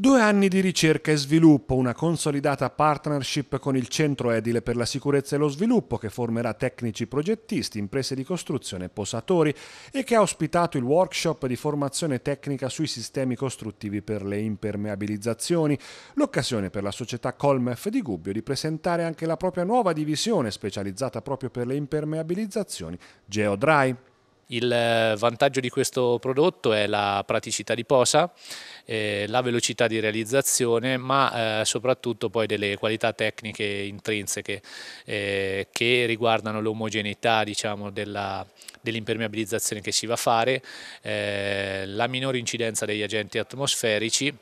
Due anni di ricerca e sviluppo, una consolidata partnership con il Centro Edile per la Sicurezza e lo Sviluppo che formerà tecnici progettisti, imprese di costruzione e posatori e che ha ospitato il workshop di formazione tecnica sui sistemi costruttivi per le impermeabilizzazioni, l'occasione per la società Colmef di Gubbio di presentare anche la propria nuova divisione specializzata proprio per le impermeabilizzazioni, GeoDry. Il eh, vantaggio di questo prodotto è la praticità di posa, eh, la velocità di realizzazione, ma eh, soprattutto poi delle qualità tecniche intrinseche eh, che riguardano l'omogeneità diciamo, dell'impermeabilizzazione che si va a fare, eh, la minore incidenza degli agenti atmosferici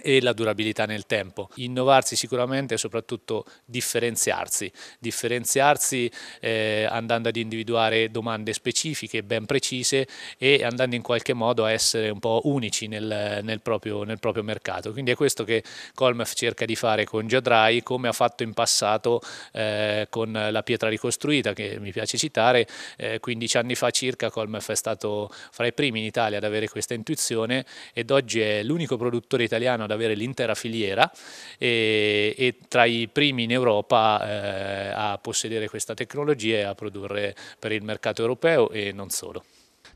e la durabilità nel tempo. Innovarsi sicuramente e soprattutto differenziarsi, differenziarsi eh, andando ad individuare domande specifiche ben precise e andando in qualche modo a essere un po' unici nel, nel, proprio, nel proprio, mercato. Quindi è questo che Colmef cerca di fare con Giadrai, come ha fatto in passato eh, con la pietra ricostruita che mi piace citare, eh, 15 anni fa circa Colmef è stato fra i primi in Italia ad avere questa intuizione ed oggi è l'unico produttore italiano ad avere l'intera filiera e, e, tra i primi in Europa eh, a possedere questa tecnologia e a produrre per il mercato europeo e non solo.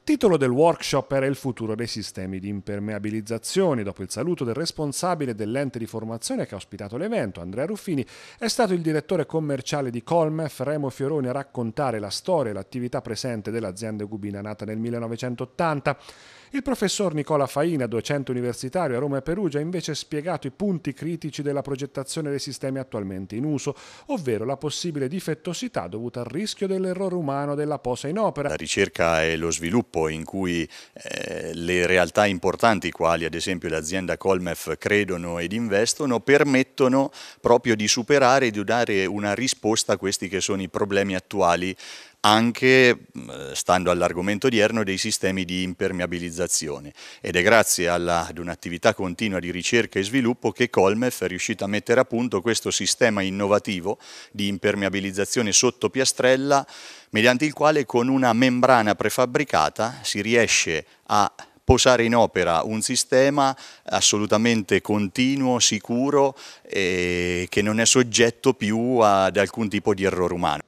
Titolo del workshop era il futuro dei sistemi di impermeabilizzazione. Dopo il saluto del responsabile dell'ente di formazione che ha ospitato l'evento, Andrea Ruffini, è stato il direttore commerciale di Colmef, Remo Fioroni, a raccontare la storia e l'attività presente dell'azienda Gubina nata nel 1980. Il professor Nicola Faina, docente universitario a Roma e Perugia, ha invece spiegato i punti critici della progettazione dei sistemi attualmente in uso, ovvero la possibile difettosità dovuta al rischio dell'errore umano della posa in opera. La ricerca e lo sviluppo sviluppo in cui eh, le realtà importanti quali ad esempio l'azienda Colmef credono ed investono permettono proprio di superare e di dare una risposta a questi che sono i problemi attuali anche, stando all'argomento odierno, dei sistemi di impermeabilizzazione ed è grazie alla, ad un'attività continua di ricerca e sviluppo che Colmef è riuscito a mettere a punto questo sistema innovativo di impermeabilizzazione sotto piastrella mediante il quale con una membrana prefabbricata si riesce a posare in opera un sistema assolutamente continuo, sicuro e che non è soggetto più ad alcun tipo di errore umano.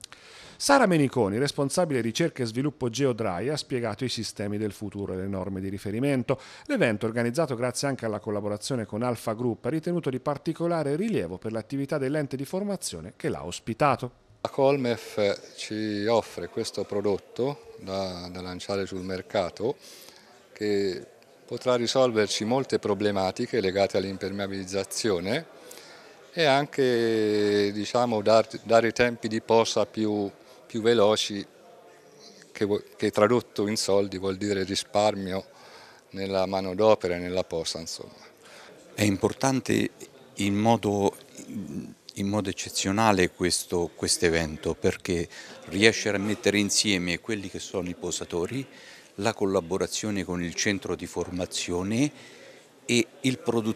Sara Meniconi, responsabile ricerca e sviluppo GeoDry, ha spiegato i sistemi del futuro e le norme di riferimento. L'evento, organizzato grazie anche alla collaborazione con Alfa Group, è ritenuto di particolare rilievo per l'attività dell'ente di formazione che l'ha ospitato. La Colmef ci offre questo prodotto da, da lanciare sul mercato che potrà risolverci molte problematiche legate all'impermeabilizzazione e anche diciamo, dar, dare tempi di posa più più veloci, che, che tradotto in soldi vuol dire risparmio nella manodopera e nella posta. Insomma. È importante in modo, in modo eccezionale questo evento perché riesce a mettere insieme quelli che sono i posatori, la collaborazione con il centro di formazione e il produttore.